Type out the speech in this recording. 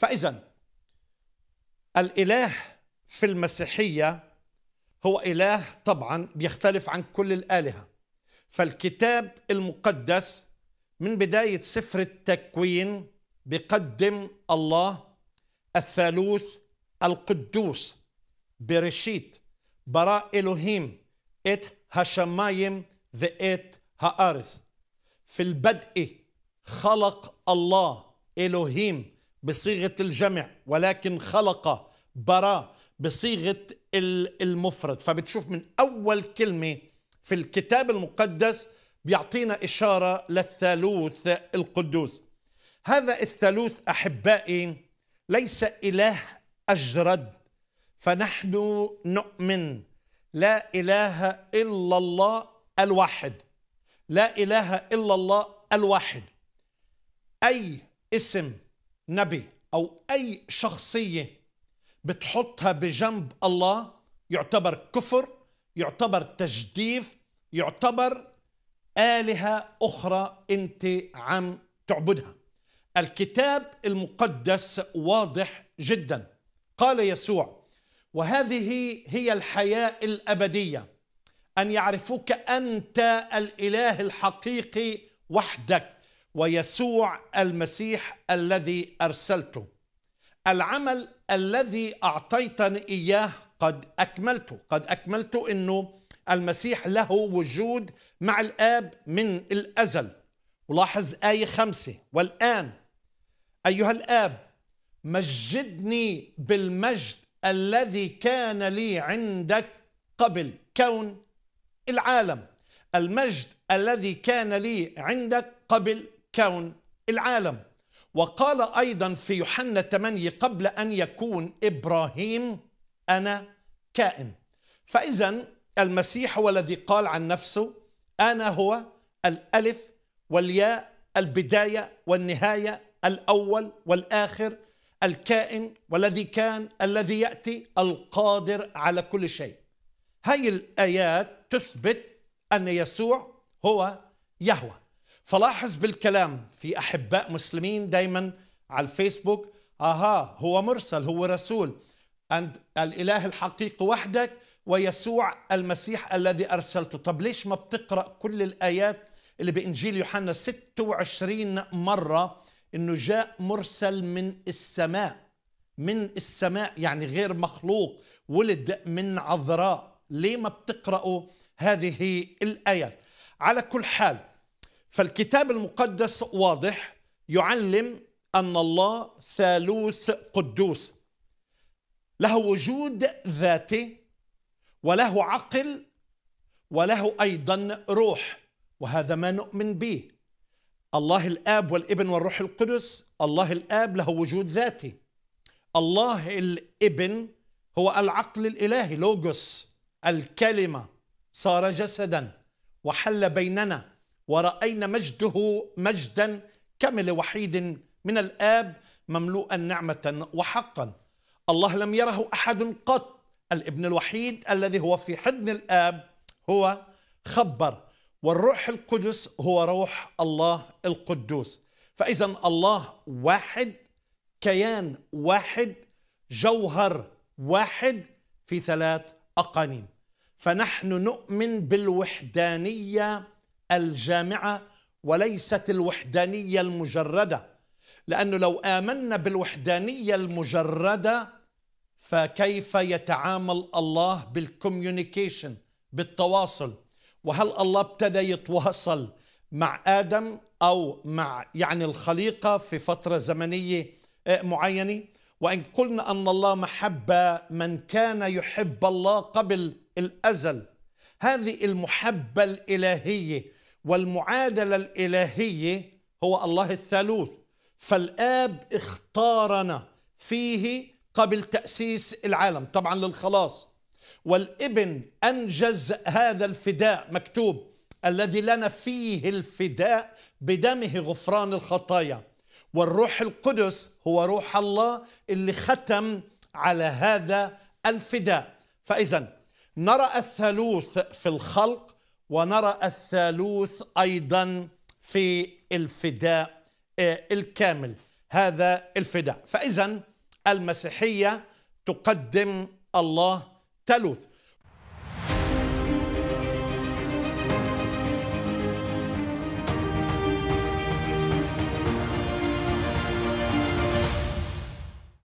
فإذا الإله في المسيحية هو إله طبعا بيختلف عن كل الآلهة فالكتاب المقدس من بداية سفر التكوين بقدم الله الثالوث القدوس برشيت براء إلهيم إت هشمايم ذئت هأرث في البدء خلق الله إلهيم بصيغة الجمع ولكن خلق برا بصيغة المفرد فبتشوف من أول كلمة في الكتاب المقدس بيعطينا إشارة للثالوث القدوس هذا الثالوث أحبائي ليس إله أجرد فنحن نؤمن لا إله إلا الله الواحد لا إله إلا الله الواحد أي اسم نبي أو أي شخصية بتحطها بجنب الله يعتبر كفر يعتبر تجديف يعتبر آلهة أخرى أنت عم تعبدها الكتاب المقدس واضح جدا قال يسوع وهذه هي الحياة الأبدية أن يعرفوك أنت الإله الحقيقي وحدك ويسوع المسيح الذي ارسلته العمل الذي اعطيتني اياه قد اكملته قد اكملته انه المسيح له وجود مع الاب من الازل ولاحظ ايه خمسه والان ايها الاب مجدني بالمجد الذي كان لي عندك قبل كون العالم المجد الذي كان لي عندك قبل كون العالم وقال أيضا في يوحنا 8 قبل أن يكون إبراهيم أنا كائن فإذا المسيح هو الذي قال عن نفسه أنا هو الألف والياء البداية والنهاية الأول والآخر الكائن والذي كان الذي يأتي القادر على كل شيء هاي الآيات تثبت أن يسوع هو يهوه فلاحظ بالكلام في أحباء مسلمين دايما على الفيسبوك آها هو مرسل هو رسول أنت الإله الحقيقي وحدك ويسوع المسيح الذي أرسلته طب ليش ما بتقرأ كل الآيات اللي بإنجيل يوحنا 26 مرة إنه جاء مرسل من السماء من السماء يعني غير مخلوق ولد من عذراء ليه ما بتقرأوا هذه الآيات على كل حال فالكتاب المقدس واضح يعلم أن الله ثالوث قدوس له وجود ذاتي وله عقل وله أيضا روح وهذا ما نؤمن به الله الآب والابن والروح القدس الله الآب له وجود ذاتي الله الابن هو العقل الإلهي لوجوس الكلمة صار جسدا وحل بيننا ورأينا مجده مجدا كما لوحيد من الآب مملوءا نعمة وحقا الله لم يره أحد قط الابن الوحيد الذي هو في حضن الآب هو خبر والروح القدس هو روح الله القدوس فإذا الله واحد كيان واحد جوهر واحد في ثلاث أقانيم فنحن نؤمن بالوحدانية الجامعة وليست الوحدانية المجردة لأنه لو آمنا بالوحدانية المجردة فكيف يتعامل الله بالكوميونيكيشن بالتواصل وهل الله ابتدى يتواصل مع آدم أو مع يعني الخليقة في فترة زمنية آه، معينة وإن قلنا أن الله محب من كان يحب الله قبل الأزل هذه المحبة الإلهية والمعادله الالهيه هو الله الثالوث فالاب اختارنا فيه قبل تاسيس العالم طبعا للخلاص والابن انجز هذا الفداء مكتوب الذي لنا فيه الفداء بدمه غفران الخطايا والروح القدس هو روح الله اللي ختم على هذا الفداء فاذا نرى الثالوث في الخلق ونرى الثالوث أيضا في الفداء آه، الكامل هذا الفداء فإذا المسيحية تقدم الله ثالوث